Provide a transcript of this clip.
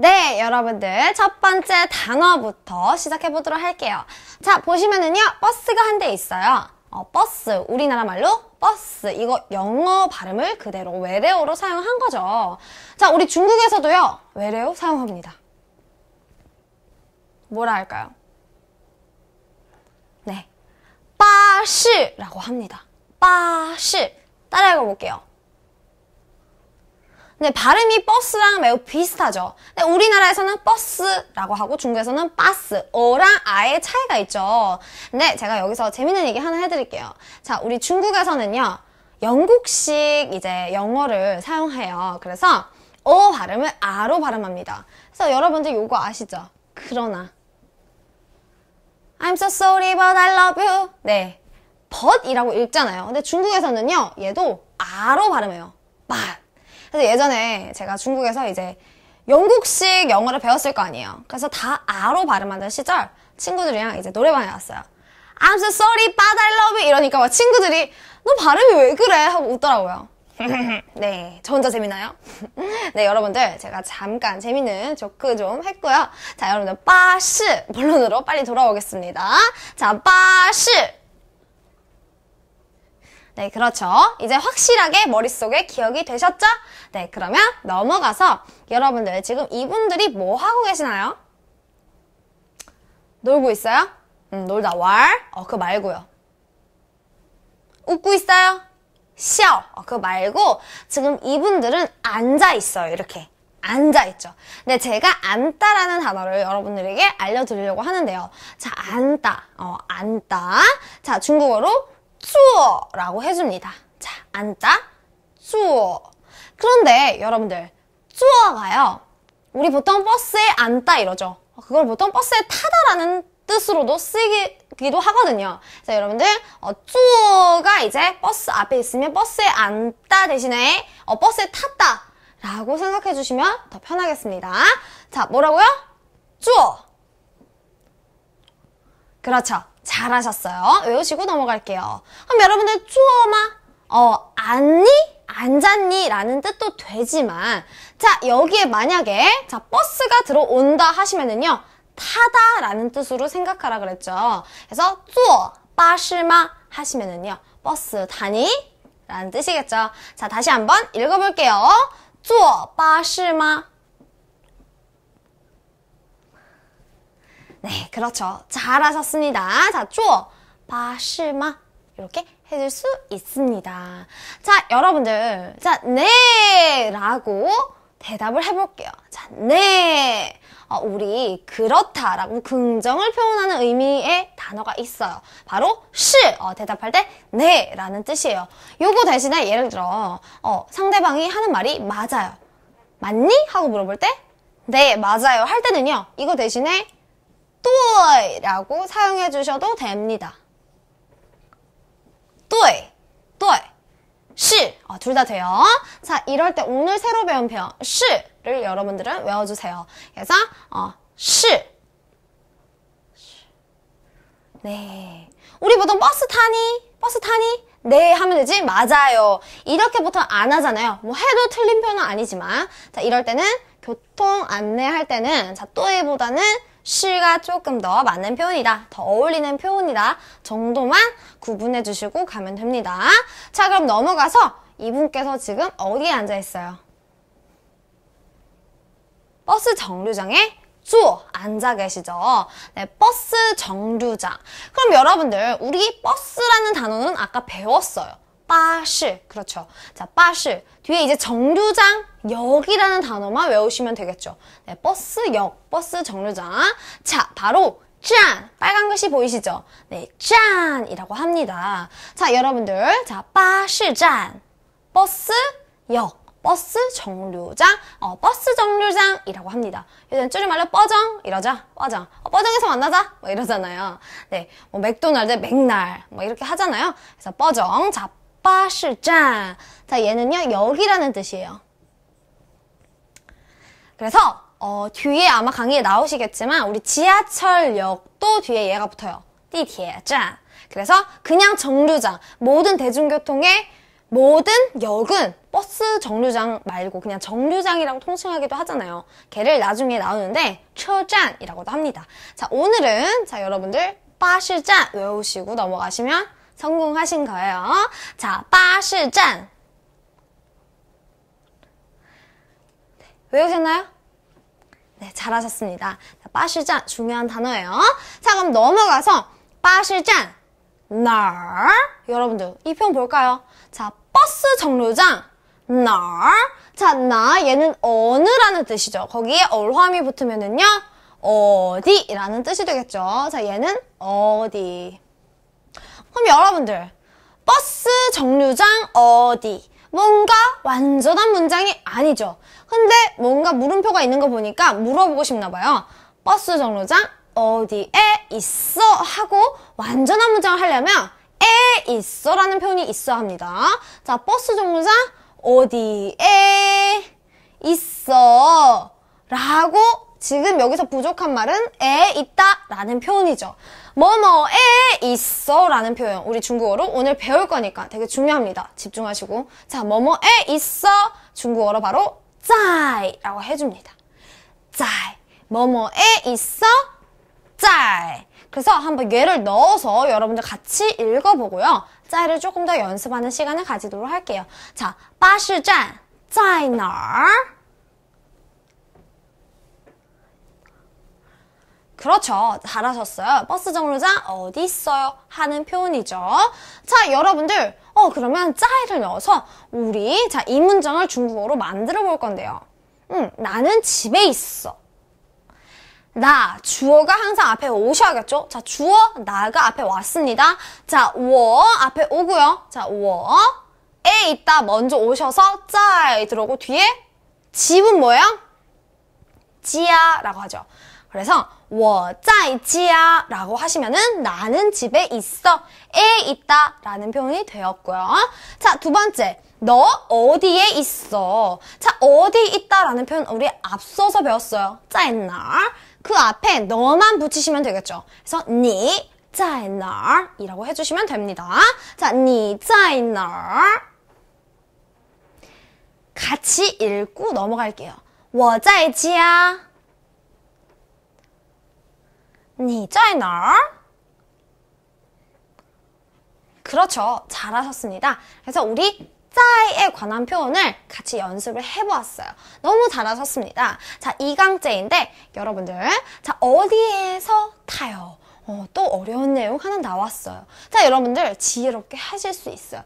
네, 여러분들 첫 번째 단어부터 시작해 보도록 할게요. 자, 보시면은요. 버스가 한 대 있어요. 어, 버스, 우리나라 말로 버스. 이거 영어 발음을 그대로 외래어로 사용한 거죠. 자, 우리 중국에서도요. 외래어 사용합니다. 뭐라 할까요? 네. 빠시라고 합니다. 빠시. 따라 읽어볼게요. 근데 발음이 버스랑 매우 비슷하죠. 근데 우리나라에서는 버스라고 하고 중국에서는 버스 어랑 아의 차이가 있죠. 근데 제가 여기서 재밌는 얘기 하나 해드릴게요. 자, 우리 중국에서는요. 영국식 이제 영어를 사용해요. 그래서 어 발음을 아로 발음합니다. 그래서 여러분들 이거 아시죠? 그러나 I'm so sorry but I love you 네, but이라고 읽잖아요. 근데 중국에서는요. 얘도 아로 발음해요. 말 그래서 예전에 제가 중국에서 이제 영국식 영어를 배웠을 거 아니에요. 그래서 다 아로 발음하던 시절 친구들이랑 이제 노래방에 왔어요 I'm so sorry, but I love you. 이러니까 막 친구들이 너 발음이 왜 그래? 하고 웃더라고요. 네, 저 혼자 재밌나요 네, 여러분들 제가 잠깐 재밌는 조크 좀 했고요. 자, 여러분들 빠시 본론으로 빨리 돌아오겠습니다. 자, 빠시 네, 그렇죠. 이제 확실하게 머릿속에 기억이 되셨죠? 네, 그러면 넘어가서 여러분들 지금 이분들이 뭐 하고 계시나요? 놀고 있어요? 음, 놀다 왈? 어, 그 말고요. 웃고 있어요? 쉬어. 어, 그 말고 지금 이분들은 앉아 있어요. 이렇게. 앉아있죠. 근데 제가 앉다라는 단어를 여러분들에게 알려드리려고 하는데요. 자, 앉다. 어, 앉다. 자, 중국어로 쭈어 라고 해줍니다. 자, 앉다, 쭈어. 그런데 여러분들, 쭈어가요. 우리 보통 버스에 앉다 이러죠. 그걸 보통 버스에 타다라는 뜻으로도 쓰기도 하거든요. 자, 여러분들, 어, 쭈어가 이제 버스 앞에 있으면 버스에 앉다 대신에 어, 버스에 탔다 라고 생각해 주시면 더 편하겠습니다. 자, 뭐라고요? 쭈어. 그렇죠. 잘하셨어요. 외우시고 넘어갈게요. 그럼 여러분들 추어마 어, 안니? 안 잤니? 라는 뜻도 되지만 자, 여기에 만약에 자 버스가 들어온다 하시면은요. 타다 라는 뜻으로 생각하라 그랬죠. 그래서 쪼, 어 빠시마 하시면은요. 버스 다니 라는 뜻이겠죠. 자, 다시 한번 읽어볼게요. 쪼, 어 빠시마 네, 그렇죠. 잘하셨습니다. 자, 쪼, 바시마 이렇게 해줄 수 있습니다. 자, 여러분들, 자, 네! 라고 대답을 해볼게요. 자, 네! 어, 우리 그렇다라고 긍정을 표현하는 의미의 단어가 있어요. 바로 시 어, 대답할 때 네라는 뜻이에요. 요거 대신에 예를 들어 어, 상대방이 하는 말이 맞아요. 맞니? 하고 물어볼 때 네, 맞아요. 할 때는요. 이거 대신에 또이라고 사용해 주셔도 됩니다. 또이, 또이, 시. 아, 둘다 돼요. 자, 이럴 때 오늘 새로 배운 표현 시를 여러분들은 외워주세요. 그래서 어, 시. 네. 우리 보통 버스 타니? 버스 타니? 네 하면 되지? 맞아요. 이렇게 보통 안 하잖아요. 뭐 해도 틀린 표현은 아니지만. 자, 이럴 때는 교통 안내할 때는 자, 또에보다는 s h 가 조금 더 맞는 표현이다, 더 어울리는 표현이다 정도만 구분해 주시고 가면 됩니다. 자, 그럼 넘어가서 이분께서 지금 어디에 앉아 있어요? 버스 정류장에 쭉 앉아 계시죠? 네, 버스 정류장. 그럼 여러분들, 우리 버스라는 단어는 아까 배웠어요. 빠시 그렇죠. 자, 빠시 뒤에 이제 정류장 역이라는 단어만 외우시면 되겠죠. 네, 버스역, 버스 정류장. 자, 바로 짠! 빨간 글씨 보이시죠? 네, 짠이라고 합니다. 자, 여러분들, 자, 빠시짠, 버스역, 버스 정류장, 어, 버스 정류장이라고 합니다. 요즘 줄임말로 뻐정 이러자, 뻐정, 어, 뻐정에서 만나자, 뭐 이러잖아요. 네, 뭐 맥도날드, 맥날, 뭐 이렇게 하잖아요. 그래서 뻐정, 자, 빠士站 자, 얘는요, 역이라는 뜻이에요. 그래서 어, 뒤에 아마 강의에 나오시겠지만 우리 지하철역도 뒤에 얘가 붙어요. 띠띠铁站 그래서 그냥 정류장, 모든 대중교통의 모든 역은 버스 정류장 말고 그냥 정류장이라고 통칭하기도 하잖아요. 걔를 나중에 나오는데 车站이라고도 합니다. 자, 오늘은 자, 여러분들 빠士站 외우시고 넘어가시면 성공하신 거예요. 자, 빠시잔 외우셨나요? 네, 잘하셨습니다. 빠시잔 중요한 단어예요. 자, 그럼 넘어가서 빠시잔날 여러분들 이 표현 볼까요? 자, 버스 정류장 날 자, 나 얘는 어느라는 뜻이죠. 거기에 얼화음이 붙으면은요. 어디라는 뜻이 되겠죠. 자, 얘는 어디. 그럼 여러분들 버스 정류장 어디? 뭔가 완전한 문장이 아니죠. 근데 뭔가 물음표가 있는 거 보니까 물어보고 싶나 봐요. 버스 정류장 어디에 있어? 하고 완전한 문장을 하려면 에 있어 라는 표현이 있어 합니다. 자, 버스 정류장 어디에 있어 라고 지금 여기서 부족한 말은 에 있다 라는 표현이죠. 뭐뭐에 있어 라는 표현. 우리 중국어로 오늘 배울 거니까 되게 중요합니다. 집중하시고. 자, 뭐뭐에 있어. 중국어로 바로 짜이 라고 해줍니다. 짜이. 뭐뭐에 있어. 짜이. 그래서 한번 얘를 넣어서 여러분들 같이 읽어보고요. 짜이를 조금 더 연습하는 시간을 가지도록 할게요. 자, 빠士짠 짜이널. 그렇죠. 잘하셨어요. 버스 정류장 어디 있어요? 하는 표현이죠. 자, 여러분들. 어, 그러면 짜이를 넣어서 우리 자, 이 문장을 중국어로 만들어 볼 건데요. 음, 나는 집에 있어. 나 주어가 항상 앞에 오셔야겠죠? 자, 주어 나가 앞에 왔습니다. 자, 워 앞에 오고요. 자, 워에 있다 먼저 오셔서 짜이 들어오고 뒤에 집은 뭐예요? 지야라고 하죠. 그래서 我在家라고 하시면은 나는 집에 있어, 에 있다 라는 표현이 되었고요. 자, 두 번째. 너 어디에 있어? 자, 어디 있다 라는 표현 우리 앞서서 배웠어요. 짜이날. 그 앞에 너만 붙이시면 되겠죠. 그래서 니, 짜이날 이라고 해주시면 됩니다. 자, 니, 짜이날. 같이 읽고 넘어갈게요. 我在家。니 짜이 너? 그렇죠. 잘하셨습니다. 그래서 우리 짜이에 관한 표현을 같이 연습을 해보았어요. 너무 잘하셨습니다. 자, 이강째인데 여러분들 자 어디에서 타요? 어, 또 어려운 내용 하나 나왔어요. 자, 여러분들 지혜롭게 하실 수 있어요.